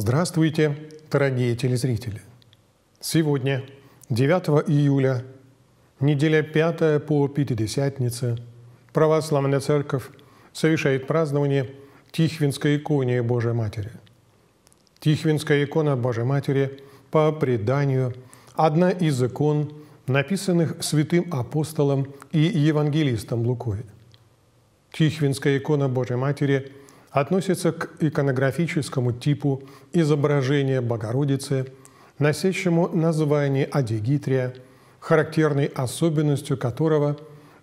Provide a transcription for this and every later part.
Здравствуйте, дорогие телезрители! Сегодня, 9 июля, неделя 5 по Пятидесятнице, Православная Церковь совершает празднование Тихвинской иконы Божьей Матери. Тихвинская икона Божьей Матери, по преданию, одна из икон, написанных святым апостолом и евангелистом Лукой. Тихвинская икона Божьей Матери – относится к иконографическому типу изображения Богородицы, носящему название Адигитрия, характерной особенностью которого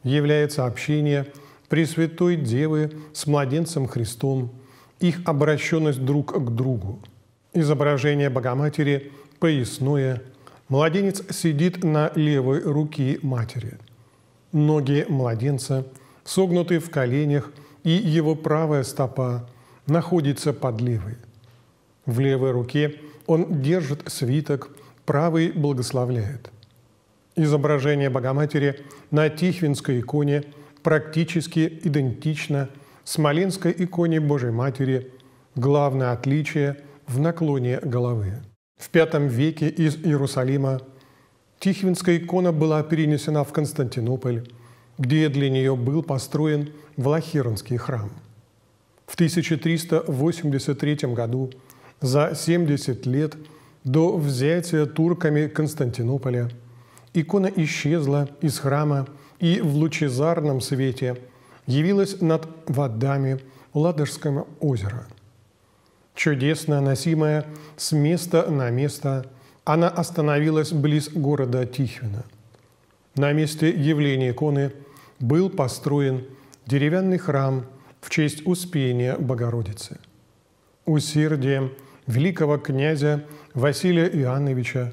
является общение Пресвятой Девы с младенцем Христом, их обращенность друг к другу. Изображение Богоматери поясное. Младенец сидит на левой руке матери. Ноги младенца согнуты в коленях – и его правая стопа находится под левой. В левой руке он держит свиток, правый благословляет. Изображение Богоматери на Тихвинской иконе практически идентично Смоленской иконе Божьей Матери, главное отличие в наклоне головы. В V веке из Иерусалима Тихвинская икона была перенесена в Константинополь, где для нее был построен Влахернский храм. В 1383 году, за 70 лет до взятия турками Константинополя, икона исчезла из храма и в лучезарном свете явилась над водами Ладожского озера. Чудесно носимая с места на место, она остановилась близ города Тихвина. На месте явления иконы – был построен деревянный храм в честь Успения Богородицы. Усердием великого князя Василия Иоанновича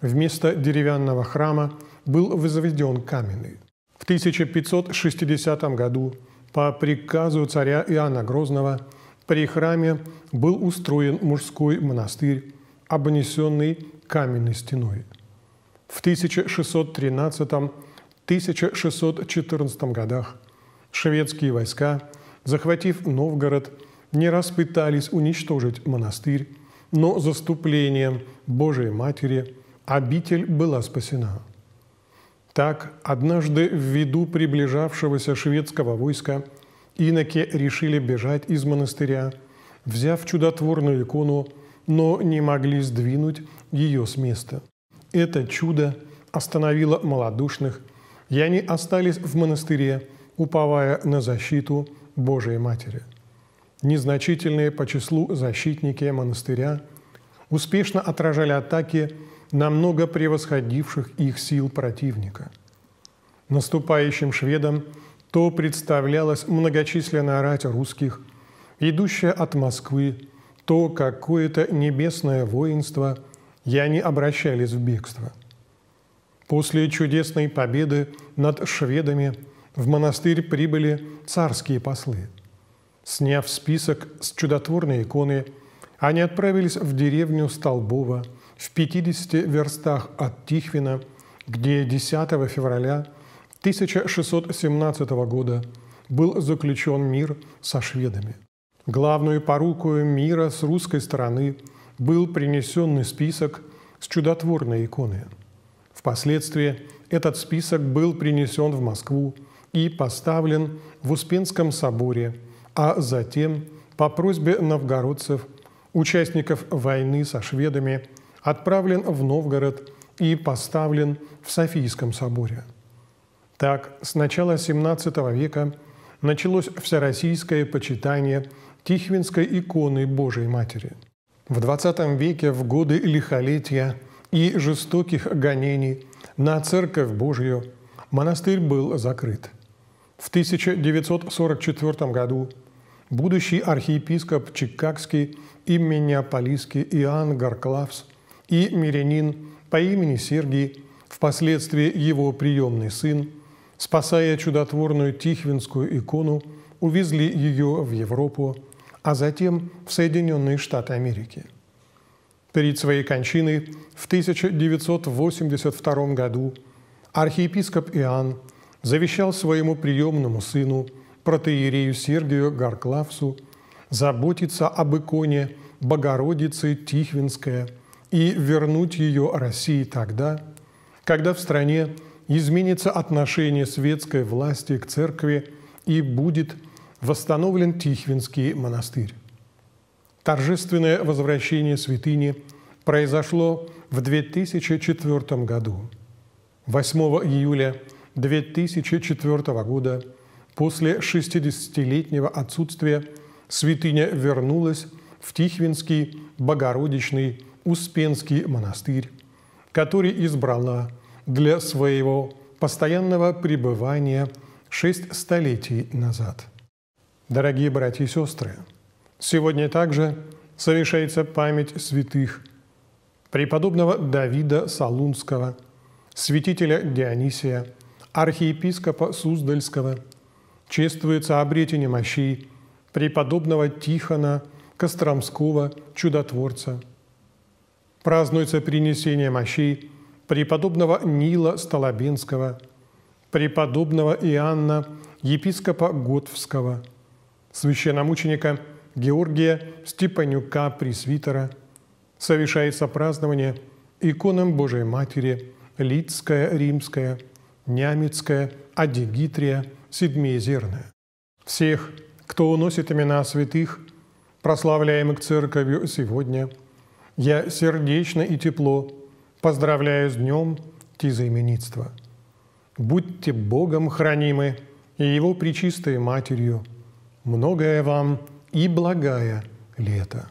вместо деревянного храма был возведен каменный. В 1560 году по приказу царя Иоанна Грозного при храме был устроен мужской монастырь, обнесенный каменной стеной. В 1613 1614 годах шведские войска, захватив Новгород, не раз пытались уничтожить монастырь, но заступлением Божией Матери обитель была спасена. Так, однажды ввиду приближавшегося шведского войска иноки решили бежать из монастыря, взяв чудотворную икону, но не могли сдвинуть ее с места. Это чудо остановило малодушных – и они остались в монастыре, уповая на защиту Божией Матери. Незначительные по числу защитники монастыря успешно отражали атаки намного превосходивших их сил противника. Наступающим шведам то представлялась многочисленная рать русских, идущая от Москвы, то какое-то небесное воинство, и они обращались в бегство – После чудесной победы над шведами в монастырь прибыли царские послы. Сняв список с чудотворной иконы, они отправились в деревню Столбово в 50 верстах от Тихвина, где 10 февраля 1617 года был заключен мир со шведами. Главную поруку мира с русской стороны был принесенный список с чудотворной иконы – Впоследствии этот список был принесен в Москву и поставлен в Успенском соборе, а затем по просьбе новгородцев, участников войны со шведами, отправлен в Новгород и поставлен в Софийском соборе. Так, с начала XVII века началось всероссийское почитание Тихвинской иконы Божией Матери. В XX веке, в годы лихолетия, и жестоких гонений на Церковь Божью монастырь был закрыт. В 1944 году будущий архиепископ Чикагский и Миннеаполисский Иоанн Гарклавс и мирянин по имени Сергий, впоследствии его приемный сын, спасая чудотворную Тихвинскую икону, увезли ее в Европу, а затем в Соединенные Штаты Америки – Перед своей кончиной в 1982 году архиепископ Иоанн завещал своему приемному сыну, протеерею Сергию Гарклавсу, заботиться об иконе Богородицы Тихвинская и вернуть ее России тогда, когда в стране изменится отношение светской власти к церкви и будет восстановлен Тихвинский монастырь. Торжественное возвращение святыни произошло в 2004 году. 8 июля 2004 года после 60-летнего отсутствия святыня вернулась в Тихвинский Богородичный Успенский монастырь, который избрала для своего постоянного пребывания шесть столетий назад. Дорогие братья и сестры, Сегодня также совершается память святых преподобного Давида Салунского, святителя Дионисия, архиепископа Суздальского, чествуется обретение мощей преподобного Тихона Костромского чудотворца. Празднуется принесение мощей преподобного Нила Столобенского, преподобного Иоанна, епископа Готовского, священномученика Георгия Степанюка Пресвитера совершается празднование иконам Божией Матери Лидская, Римская, Нямецкая, Адигитрия, Седмиезерная. Всех, кто уносит имена святых, прославляемых Церковью сегодня, я сердечно и тепло поздравляю с днем тизоименитства. Будьте Богом хранимы и Его причистой Матерью. Многое вам – и благая лето.